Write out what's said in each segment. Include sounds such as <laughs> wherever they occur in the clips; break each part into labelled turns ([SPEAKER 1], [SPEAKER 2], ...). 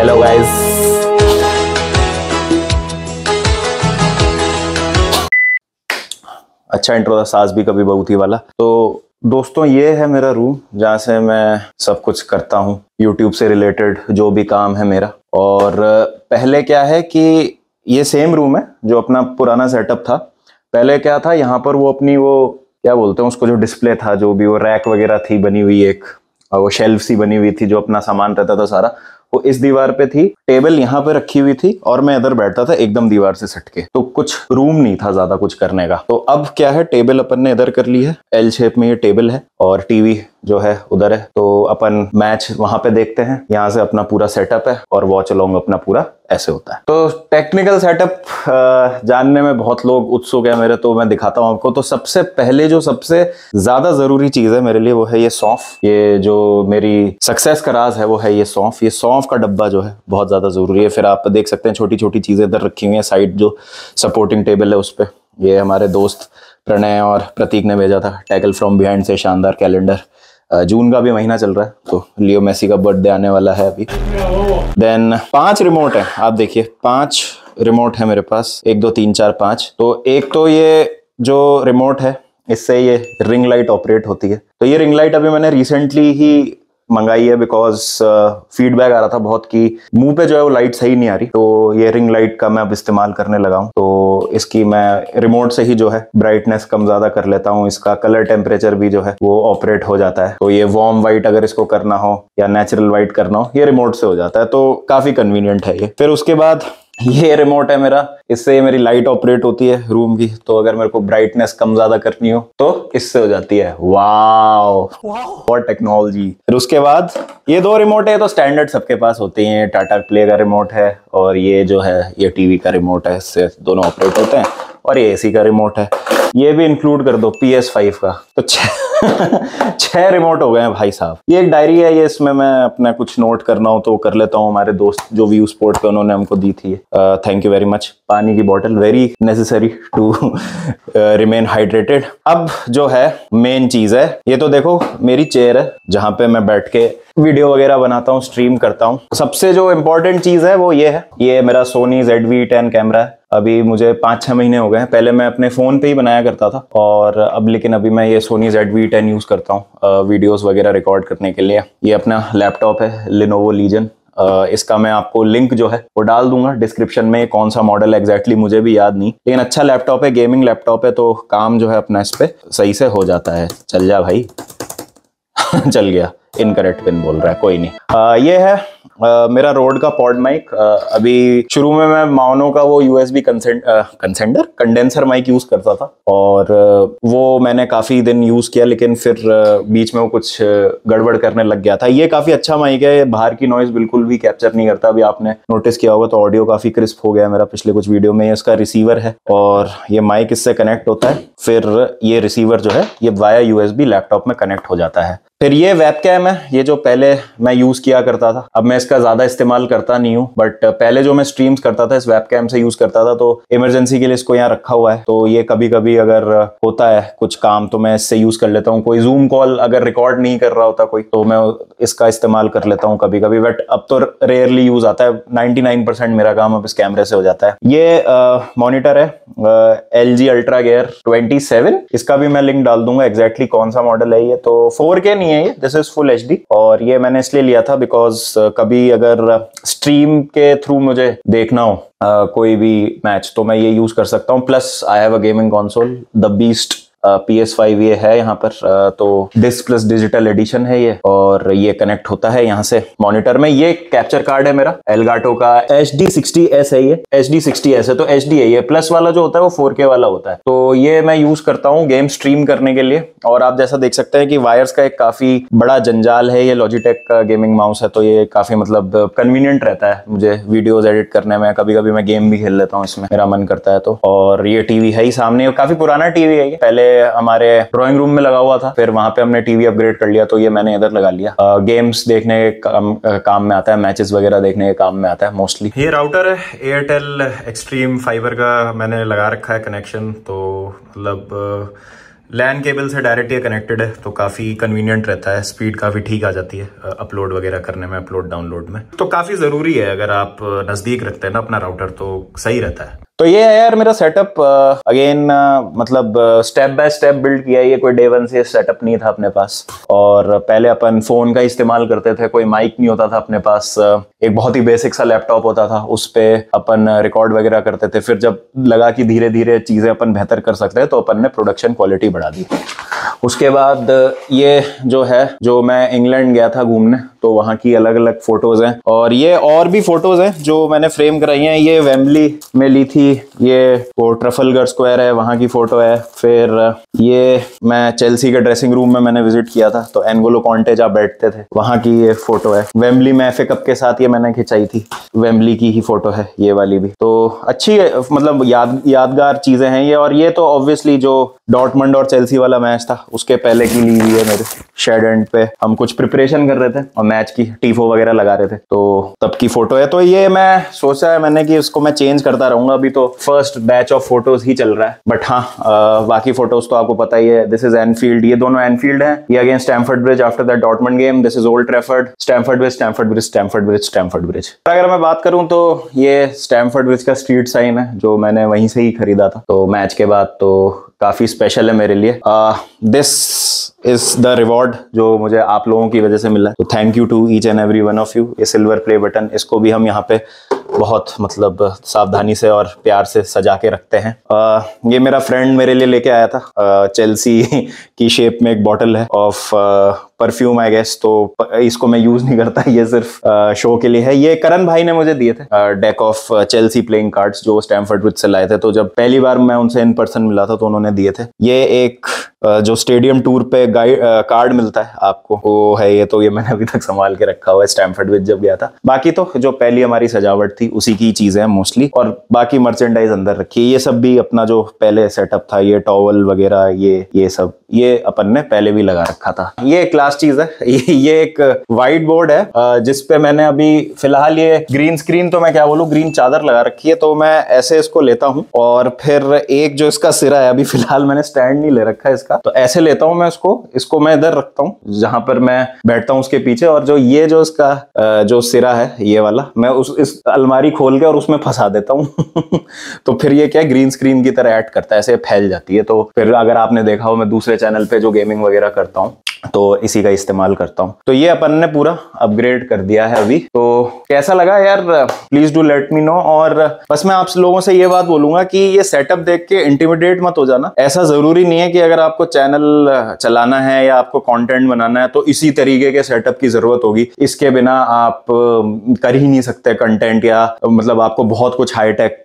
[SPEAKER 1] Hello guys अच्छा intro था सास भी कभी बहुत ही वाला तो दोस्तों ये है मेरा रूम जहाँ से मैं सब कुछ करता हूँ यूट्यूब से रिलेटेड जो भी काम है मेरा और पहले क्या है कि ये सेम रूम है जो अपना पुराना सेटअप था पहले क्या था यहाँ पर वो अपनी वो क्या बोलते हैं उसको जो डिस्प्ले था जो भी वो रैक वगैरह थी बनी हुई एक और वो शेल्फ सी बनी हुई थी जो अपना सामान रहता था सारा वो इस दीवार पे थी टेबल यहाँ पे रखी हुई थी और मैं इधर बैठता था एकदम दीवार से सटके तो कुछ रूम नहीं था ज्यादा कुछ करने का तो अब क्या है टेबल अपन ने इधर कर ली है एल शेप में ये टेबल है और टीवी जो है उधर है तो अपन मैच वहां पे देखते हैं यहाँ से अपना पूरा सेटअप है और वॉच अलोंग अपना पूरा ऐसे होता है तो टेक्निकल सेटअप जानने में बहुत लोग उत्सुक है मेरे तो मैं दिखाता हूँ आपको तो सबसे पहले जो सबसे ज्यादा जरूरी चीज है मेरे लिए वो है ये सौंफ ये जो मेरी सक्सेस का राज है वो है ये सौंफ ये सौंफ का डब्बा जो है बहुत ज्यादा जरूरी है फिर आप देख सकते हैं छोटी छोटी चीजें इधर रखी हुई है साइड जो सपोर्टिंग टेबल है उस पर ये हमारे दोस्त प्रणय और प्रतीक ने भेजा था टैकल फ्रॉम बिहाइंड से शानदार कैलेंडर जून का भी महीना चल रहा है तो लियो मेसी का बर्थडे आने वाला है अभी देन पांच रिमोट है आप देखिए पांच रिमोट है मेरे पास एक दो तीन चार पांच तो एक तो ये जो रिमोट है इससे ये रिंग लाइट ऑपरेट होती है तो ये रिंग लाइट अभी मैंने रिसेंटली ही मंगाई है बिकॉज फीडबैक uh, आ रहा था बहुत की मुंह पे जो है वो लाइट सही नहीं आ रही तो ये रिंग लाइट का मैं अब इस्तेमाल करने लगा हूँ तो इसकी मैं रिमोट से ही जो है ब्राइटनेस कम ज्यादा कर लेता हूँ इसका कलर टेम्परेचर भी जो है वो ऑपरेट हो जाता है तो ये वार्म व्हाइट अगर इसको करना हो या नेचुरल व्हाइट करना हो ये रिमोट से हो जाता है तो काफी कन्वीनियंट है ये फिर उसके बाद ये रिमोट है मेरा इससे मेरी लाइट ऑपरेट होती है रूम की तो अगर मेरे को ब्राइटनेस कम ज्यादा करनी हो तो इससे हो जाती है वाह और टेक्नोलॉजी फिर उसके बाद ये दो रिमोट है तो स्टैंडर्ड सबके पास होते हैं टाटा प्ले का रिमोट है और ये जो है ये टीवी का रिमोट है इससे दोनों ऑपरेट होते हैं और ये एसी का रिमोट है ये भी इंक्लूड कर दो पी एस फाइव का तो छः छः रिमोट हो गए हैं भाई साहब ये एक डायरी है ये इसमें मैं अपना कुछ नोट करना हो तो कर लेता हूँ हमारे दोस्त जो व्यू स्पोर्ट पे उन्होंने हमको दी थी थैंक यू वेरी मच पानी की bottle very necessary to remain hydrated अब जो है मेन चीज है ये तो देखो मेरी चेयर है जहां पे मैं बैठ के वीडियो वगैरह बनाता हूँ स्ट्रीम करता हूँ सबसे जो इम्पोर्टेंट चीज है वो ये है ये मेरा सोनी जेड वी कैमरा है अभी मुझे पाँच छः महीने हो गए हैं पहले मैं अपने फ़ोन पे ही बनाया करता था और अब लेकिन अभी मैं ये Sony Z V ten use करता हूँ वीडियोस वगैरह रिकॉर्ड करने के लिए ये अपना लैपटॉप है लिनोवो लीजन इसका मैं आपको लिंक जो है वो डाल दूंगा डिस्क्रिप्शन में कौन सा मॉडल एग्जैक्टली मुझे भी याद नहीं लेकिन अच्छा लैपटॉप है गेमिंग लैपटॉप है तो काम जो है अपना इस पर सही से हो जाता है चल जा भाई <laughs> चल गया इनकरेक्ट पिन बोल रहा है कोई नहीं आ, ये है आ, मेरा रोड का पॉड माइक अभी शुरू में मैं माउनो का वो यूएसबी कंसेंट कंसेंडर कंडेंसर माइक यूज करता था और आ, वो मैंने काफी दिन यूज किया लेकिन फिर आ, बीच में वो कुछ गड़बड़ करने लग गया था ये काफी अच्छा माइक है बाहर की नॉइज बिल्कुल भी कैप्चर नहीं करता अभी आपने नोटिस किया होगा तो ऑडियो काफी क्रिस्प हो गया मेरा पिछले कुछ वीडियो में इसका रिसीवर है और ये माइक इससे कनेक्ट होता है फिर ये रिसीवर जो है ये वाया यूएसबी लैपटॉप में कनेक्ट हो जाता है फिर ये वेब मैं ये जो पहले मैं यूज़ किया करता था अब मैं इसका ज़्यादा इस्तेमाल करता नहीं हूँ बट uh, पहले जो मैं स्ट्रीम्स करता था इस वेब कैम से यूज़ करता था तो इमरजेंसी के लिए इसको यहाँ रखा हुआ है तो ये कभी कभी अगर uh, होता है कुछ काम तो मैं इससे यूज़ कर लेता हूँ कोई जूम कॉल अगर रिकॉर्ड नहीं कर रहा होता कोई तो मैं इसका इस्तेमाल कर लेता हूँ कभी कभी बट अब तो रेयरली यूज़ आता है नाइनटी मेरा काम अब इस कैमरे से हो जाता है ये मॉनिटर uh, है L G ultra gear twenty इसका भी मैं लिंक डाल दूंगा एक्जैक्टली exactly कौन सा मॉडल है ये तो फोर नहीं है ये this is full full H और ये मैंने इसलिए लिया था बिकॉज uh, कभी अगर स्ट्रीम uh, के थ्रू मुझे देखना हो आ, uh, कोई भी मैच तो मैं ये यूज कर सकता हूँ plus I have a gaming console the beast P S five ये है यहाँ पर आ, तो डिस्क प्लस डिजिटल एडिशन है ये और ये कनेक्ट होता है यहाँ से मॉनिटर में ये कैप्चर कार्ड है मेरा एलगाटो का एच डी सिक्सटी एस है ये एच डी सिक्सटी एस है तो एच डी है ये प्लस वाला जो होता है वो फोर के वाला होता है तो ये मैं यूज करता हूँ गेम स्ट्रीम करने के लिए और आप जैसा देख सकते हैं कि वायर्स का एक काफी बड़ा जंजाल है ये लॉजिटेक का गेमिंग माउस है तो ये काफी मतलब कन्वीनियंट रहता है मुझे वीडियोज एडिट करने में कभी कभी मैं गेम भी खेल लेता हूँ इसमें मेरा मन करता है तो और ये टीवी है ही सामने काफी पुराना टीवी है ये पहले हमारे ड्रॉइंग रूम में लगा हुआ था फिर वहां पे हमने टीवी अपग्रेड कर लिया तो ये मैंने इधर लगा लिया आ, गेम्स देखने के काम, काम में आता है मैचेस वगैरह देखने के काम में आता है मोस्टली ये राउटर है एयरटेल एक्सट्रीम फाइबर का मैंने लगा रखा है कनेक्शन तो मतलब लैन केबल से डायरेक्ट ये कनेक्टेड है तो काफ़ी कन्वीनियंट रहता है स्पीड काफ़ी ठीक आ जाती है अपलोड वगैरह करने में अपलोड डाउनलोड में तो काफ़ी ज़रूरी है अगर आप नज़दीक रखते हैं ना अपना राउटर तो सही रहता है तो ये है यार मेरा सेटअप अगेन uh, uh, मतलब स्टेप बाय स्टेप बिल्ड किया ये कोई डे वन से सेटअप नहीं था अपने पास और uh, पहले अपन फोन का इस्तेमाल करते थे कोई माइक नहीं होता था अपने पास एक बहुत ही बेसिक सा लैपटॉप होता था उस पर अपन रिकॉर्ड वगैरह करते थे फिर जब लगा कि धीरे धीरे चीज़ें अपन बेहतर कर सकते हैं तो अपन ने प्रोडक्शन क्वालिटी बढ़ा दी उसके बाद ये जो है जो मैं इंग्लैंड गया था घूमने तो वहाँ की अलग अलग फोटोज हैं और ये और भी फोटोज हैं जो मैंने फ्रेम कराई हैं ये वेम्बली में ली थी ये वो ट्रफलगर स्क्वायर है वहाँ की फोटो है फिर ये मैं चेल्सी के ड्रेसिंग रूम में मैंने विजिट किया था तो एनगोलो कॉन्टे जहाँ बैठते थे वहाँ की ये फोटो है वेम्बली में एफ कप के साथ ये मैंने खिंचाई थी वेम्बली की ही फोटो है ये वाली भी तो अच्छी मतलब याद यादगार चीजें हैं ये और ये तो ऑब्वियसली जो डॉटमंड और चेल्सी वाला मैच था उसके पहले की ली हुई है मेरे शेड एंड पे हम कुछ प्रिपरेशन कर रहे थे और मैच की टीफो वगैरह लगा रहे थे तो तब की फोटो है तो ये मैं सोचा है मैंने कि इसको मैं चेंज करता रहूंगा अभी तो तो फर्स्ट बैच ऑफ फोटोज ही चल रहा है बट हाँ बाकी फोटोज तो आपको पता ही है दिस इज एनफील्ड ये दोनों एनफील्ड है ये again Stamford Bridge after that Dortmund game this is Old Trafford Stamford Bridge Stamford Bridge Stamford Bridge Stamford Bridge अगर मैं बात करूं तो ये स्टैमफर्ड ब्रिज का स्ट्रीट साइन है जो मैंने वहीं से ही खरीदा था तो मैच के बाद तो काफ़ी स्पेशल है मेरे लिए दिस इज द रिवॉर्ड जो मुझे आप लोगों की वजह से मिला है तो thank you to each and every one of you ये सिल्वर प्ले बटन इसको भी हम यहाँ पे बहुत मतलब सावधानी से और प्यार से सजा के रखते हैं आ, ये मेरा फ्रेंड मेरे लिए लेके आया था चेल्सी <laughs> की शेप में एक बॉटल है ऑफ परफ्यूम आई गेस तो इसको मैं यूज नहीं करता ये सिर्फ शो के लिए है ये करण भाई ने मुझे दिए थे deck of Chelsea playing cards जो स्टैमफर्ड विच से लाए थे तो जब पहली बार मैं उनसे इन पर्सन मिला था तो उन्होंने दिए थे ये एक जो स्टेडियम टूर पे गाइड कार्ड मिलता है आपको वो है ये तो ये मैंने अभी तक संभाल के रखा हुआ है स्टैमफर्ड विद जब गया था बाकी तो जो पहली हमारी सजावट थी उसी की चीजें हैं मोस्टली और बाकी मर्चेंडाइज अंदर रखी है ये सब भी अपना जो पहले सेटअप था ये टॉवल वगैरह ये ये सब ये अपन ने पहले भी लगा रखा था ये एक लास्ट चीज है <laughs> ये, एक व्हाइट बोर्ड है जिसपे मैंने अभी फिलहाल ये ग्रीन स्क्रीन तो मैं क्या बोलू ग्रीन चादर लगा रखी है तो मैं ऐसे इसको लेता हूँ और फिर एक जो इसका सिरा है अभी फिलहाल मैंने स्टैंड नहीं ले रखा है इसका इसका तो ऐसे लेता हूं मैं इसको इसको मैं इधर रखता हूँ जहां पर मैं बैठता हूँ उसके पीछे और जो ये जो इसका जो सिरा है ये वाला मैं उस इस अलमारी खोल के और उसमें फंसा देता हूं <laughs> तो फिर ये क्या ग्रीन स्क्रीन की तरह ऐड करता है ऐसे फैल जाती है तो फिर अगर आपने देखा हो मैं दूसरे चैनल पे जो गेमिंग वगैरह करता हूँ तो इसी का इस्तेमाल करता हूँ तो ये अपन ने पूरा अपग्रेड कर दिया है अभी तो कैसा लगा यार please do let me know और बस मैं आप लोगों से ये बात बोलूंगा कि ये सेटअप देख के इंटीमीडिएट मत हो जाना ऐसा जरूरी नहीं है कि अगर आप आपको चैनल चलाना है या आपको कंटेंट बनाना है तो इसी तरीके के सेटअप की जरूरत होगी इसके बिना आप कर ही नहीं सकते कंटेंट या मतलब आपको बहुत कुछ हाईटेक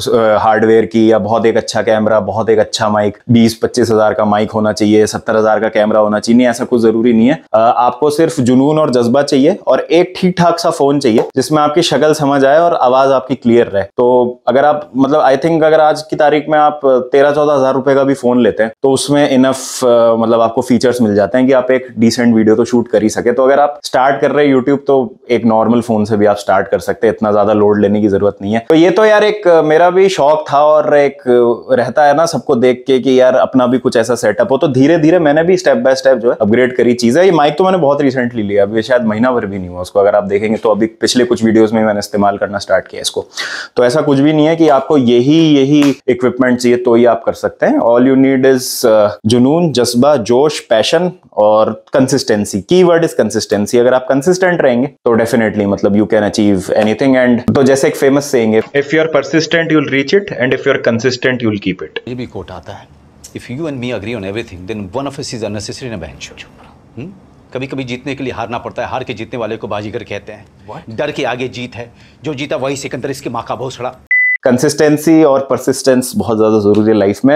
[SPEAKER 1] हार्डवेयर की या बहुत एक अच्छा कैमरा बहुत एक अच्छा माइक बीस पच्चीस हजार का माइक होना चाहिए सत्तर हजार का कैमरा होना चाहिए नहीं ऐसा कुछ जरूरी नहीं है आपको सिर्फ जुनून और जज्बा चाहिए और एक ठीक ठाक सा फोन चाहिए जिसमें आपकी शक्ल समझ आए और आवाज आपकी क्लियर रहे तो अगर आप मतलब आई थिंक अगर आज की तारीख में आप तेरह चौदह हजार रुपए का भी फोन लेते हैं तो उसमें इनफ मतलब आपको फीचर्स मिल जाते हैं कि आप एक डिसेंट वीडियो तो शूट कर ही सके तो अगर आप स्टार्ट कर रहे हैं यूट्यूब तो एक नॉर्मल फोन से भी आप स्टार्ट कर सकते हैं इतना ज्यादा लोड लेने की जरूरत नहीं है तो ये तो यार एक मेरा मेरा भी शौक था और एक रहता है ना सबको देख के कि यार अपना भी कुछ ऐसा सेटअप हो तो धीरे धीरे मैंने भी स्टेप बाय स्टेप जो है अपग्रेड करी चीज है ये माइक तो मैंने बहुत रिसेंटली लिया अभी शायद महीना भर भी नहीं हुआ उसको अगर आप देखेंगे तो अभी पिछले कुछ वीडियोज में मैंने इस्तेमाल करना स्टार्ट किया इसको तो ऐसा कुछ भी नहीं है कि आपको यही यही इक्विपमेंट चाहिए तो ही आप कर सकते हैं ऑल यू नीड इज जुनून जज्बा जोश पैशन और कंसिस्टेंसी की वर्ड इज कंसिस्टेंसी अगर आप कंसिस्टेंट रहेंगे तो डेफिनेटली मतलब you can achieve anything and तो जैसे एक famous saying if you are persistent you'll reach it, and if you're consistent, you'll keep it. ये भी कोट आता है. If you and me agree on everything, then one of us is unnecessary in a bench. कभी कभी जीतने के लिए हारना पड़ता है हार के जीतने वाले को बाजीगर कहते हैं डर के आगे जीत है जो जीता वही सिकंदर इसके माँ का भोसड़ा कंसिस्टेंसी और परसिस्टेंस बहुत ज़्यादा ज़रूरी है लाइफ में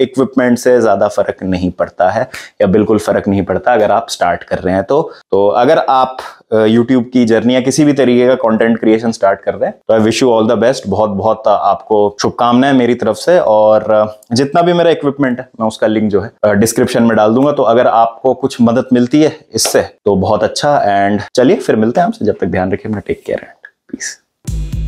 [SPEAKER 1] इक्विपमेंट से ज़्यादा फ़र्क नहीं पड़ता है या बिल्कुल फ़र्क नहीं पड़ता अगर आप स्टार्ट कर रहे हैं तो तो अगर आप यूट्यूब की जर्नी या किसी भी तरीके का कंटेंट क्रिएशन स्टार्ट कर रहे हैं तो I wish you all the best बहुत बहुत आपको शुभकामनाएं मेरी तरफ से और जितना भी मेरा इक्विपमेंट है मैं उसका लिंक जो है डिस्क्रिप्शन में डाल दूंगा तो अगर आपको कुछ मदद मिलती है इससे तो बहुत अच्छा एंड चलिए फिर मिलते हैं आपसे जब तक ध्यान रखिए अपना टेक केयर एंड प्लीज